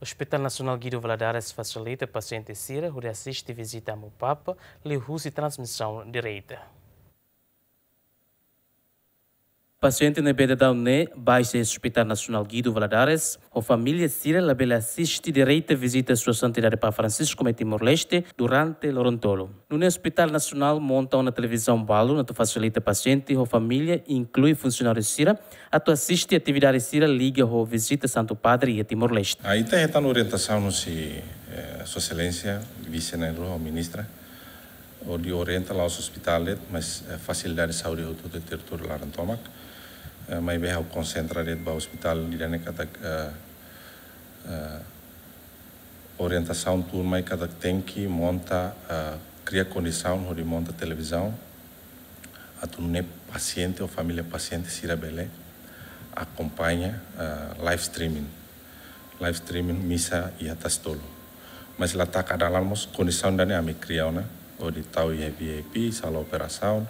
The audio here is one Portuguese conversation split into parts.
O Hospital Nacional Guido Valadares facilita pacientes sírios que assistem visita ao Papa, lhe transmissão direita. Paciente na Bedadão Né, baixa esse Hospital Nacional Guido Valadares. A família Cira Labela assiste direita visita a sua santidade para Francisco em Timor-Leste durante Lorontolo. No Hospital Nacional monta uma televisão balo, na facilita paciente a família inclui funcionário Cira. A tua assiste atividade Cira liga a visita Santo Padre e a Timor-Leste. Aí está então a orientação, se eh, Sua Excelência, Vice-Nelo, Ministra, och eh, de orientar oss hospitalet med facilidade saúde ut till territoriet Laran Tomac. Men vi har koncentrerat det på hospitalet i denna kategori orientação turma e cada tem que eh, eh, monta cria condição onde monta televisão a turma paciente ou família paciente Sira Belé acompanha live streaming live streaming missa e atastolo mas lá tá cada lá condição da né a me criar Orital e VIP, sala operação.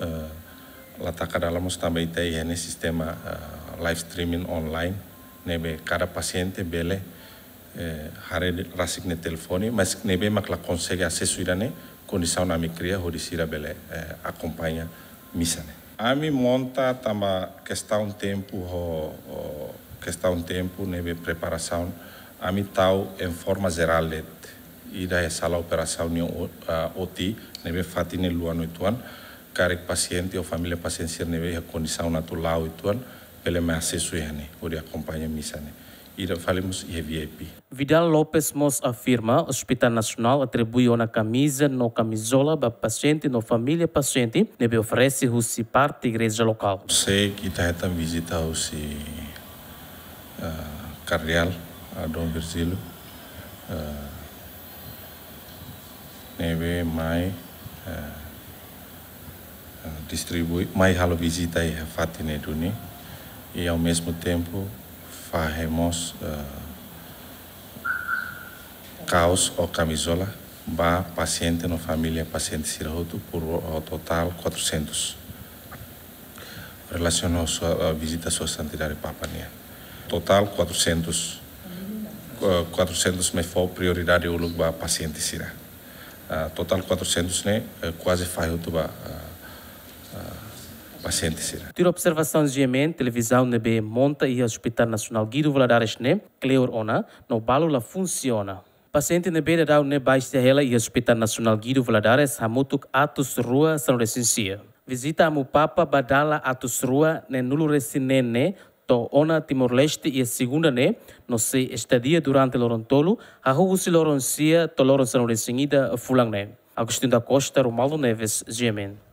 Eh, lá está cadalamos também tem nesse sistema eh, live streaming online, nebe né, cada paciente bele eh, hare rasigne telefone, mas nebe makla consegue acesso irane né, condição na micria horisira bele acompanha missa. Né. mim monta está questão tempo ho questão tempo nebe preparação mim tal, em forma geral ida e sala operação ni oti eh, nebe fati ne luan ituan karek paciente ou família paciente neve a condição natural ituan pele me acesso yani ou de acompanha missa né ida falemos e VIP Vidal Lopes Mos afirma o Hospital Nacional atribui uma camisa no camisola para paciente no família paciente neve oferece o se parte igreja local sei que está a visita o se uh, Cardeal a Dom Virgílio uh, eh, neve mai eh, eh, distribui mai halo visitai fati ne duni e ao mesmo tempo faremos eh, caos ou camisola ba paciente no família paciente cirúrgico por o total 400 relacionou sua a visita à sua santidade Papa Nia. Total 400 400 me foi prioridade o lugar paciente será. Ah, total 400 né eh, quase faz o tuba ah, ah, paciente tira observação de televisão nebe monta e hospital nacional Guido Valadares né cleor ona no balo la funciona Paciente na beira da Baixa Hela e Hospital Nacional Guido Valadares, Hamutuk Atos Rua, São Recensia. Visita a Papa Badala Atos Rua, Nenulo Resinene, to ona Timor Leste e segunda né no se estadia durante Lorontolo, a ha hugusi loron sia to loron sanore singida fulang né Agostinho da Costa Romaldo Neves Gemen